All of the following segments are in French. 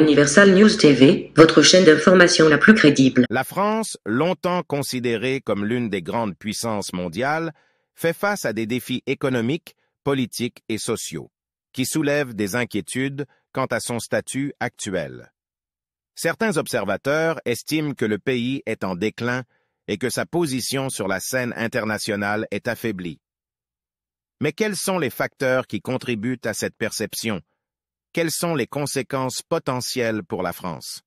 Universal News TV, votre chaîne d'information la plus crédible. La France, longtemps considérée comme l'une des grandes puissances mondiales, fait face à des défis économiques, politiques et sociaux, qui soulèvent des inquiétudes quant à son statut actuel. Certains observateurs estiment que le pays est en déclin et que sa position sur la scène internationale est affaiblie. Mais quels sont les facteurs qui contribuent à cette perception quelles sont les conséquences potentielles pour la France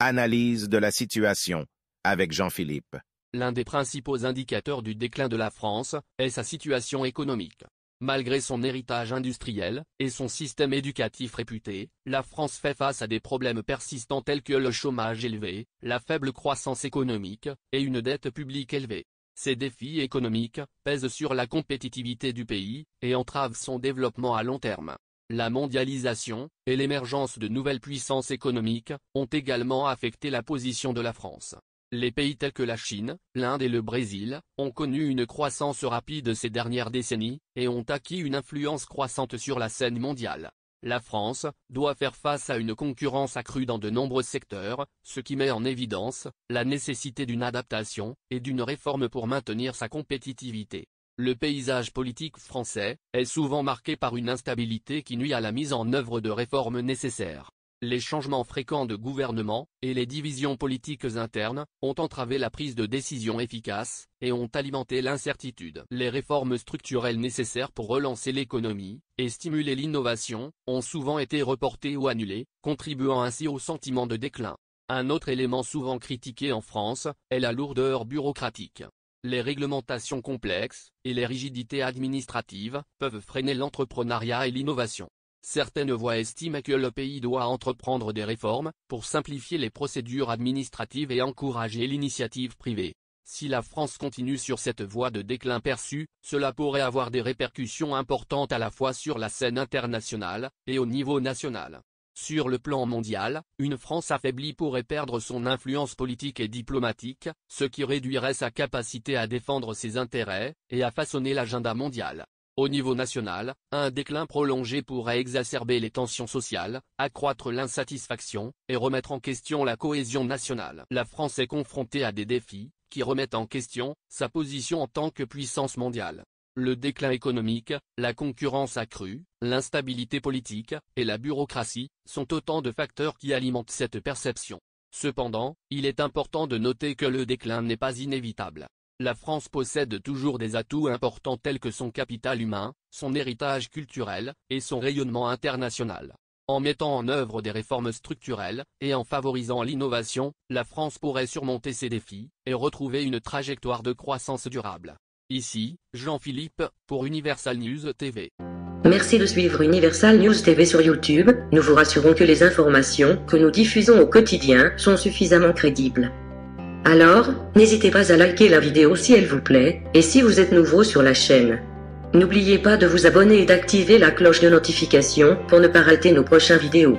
Analyse de la situation, avec Jean-Philippe. L'un des principaux indicateurs du déclin de la France est sa situation économique. Malgré son héritage industriel et son système éducatif réputé, la France fait face à des problèmes persistants tels que le chômage élevé, la faible croissance économique et une dette publique élevée. Ces défis économiques pèsent sur la compétitivité du pays et entravent son développement à long terme. La mondialisation, et l'émergence de nouvelles puissances économiques, ont également affecté la position de la France. Les pays tels que la Chine, l'Inde et le Brésil, ont connu une croissance rapide ces dernières décennies, et ont acquis une influence croissante sur la scène mondiale. La France, doit faire face à une concurrence accrue dans de nombreux secteurs, ce qui met en évidence, la nécessité d'une adaptation, et d'une réforme pour maintenir sa compétitivité. Le paysage politique français, est souvent marqué par une instabilité qui nuit à la mise en œuvre de réformes nécessaires. Les changements fréquents de gouvernement, et les divisions politiques internes, ont entravé la prise de décisions efficaces, et ont alimenté l'incertitude. Les réformes structurelles nécessaires pour relancer l'économie, et stimuler l'innovation, ont souvent été reportées ou annulées, contribuant ainsi au sentiment de déclin. Un autre élément souvent critiqué en France, est la lourdeur bureaucratique les réglementations complexes, et les rigidités administratives, peuvent freiner l'entrepreneuriat et l'innovation. Certaines voix estiment que le pays doit entreprendre des réformes, pour simplifier les procédures administratives et encourager l'initiative privée. Si la France continue sur cette voie de déclin perçu, cela pourrait avoir des répercussions importantes à la fois sur la scène internationale, et au niveau national. Sur le plan mondial, une France affaiblie pourrait perdre son influence politique et diplomatique, ce qui réduirait sa capacité à défendre ses intérêts, et à façonner l'agenda mondial. Au niveau national, un déclin prolongé pourrait exacerber les tensions sociales, accroître l'insatisfaction, et remettre en question la cohésion nationale. La France est confrontée à des défis, qui remettent en question, sa position en tant que puissance mondiale le déclin économique, la concurrence accrue, l'instabilité politique, et la bureaucratie, sont autant de facteurs qui alimentent cette perception. Cependant, il est important de noter que le déclin n'est pas inévitable. La France possède toujours des atouts importants tels que son capital humain, son héritage culturel, et son rayonnement international. En mettant en œuvre des réformes structurelles, et en favorisant l'innovation, la France pourrait surmonter ces défis, et retrouver une trajectoire de croissance durable. Ici, Jean-Philippe, pour Universal News TV. Merci de suivre Universal News TV sur YouTube. Nous vous rassurons que les informations que nous diffusons au quotidien sont suffisamment crédibles. Alors, n'hésitez pas à liker la vidéo si elle vous plaît, et si vous êtes nouveau sur la chaîne. N'oubliez pas de vous abonner et d'activer la cloche de notification pour ne pas rater nos prochaines vidéos.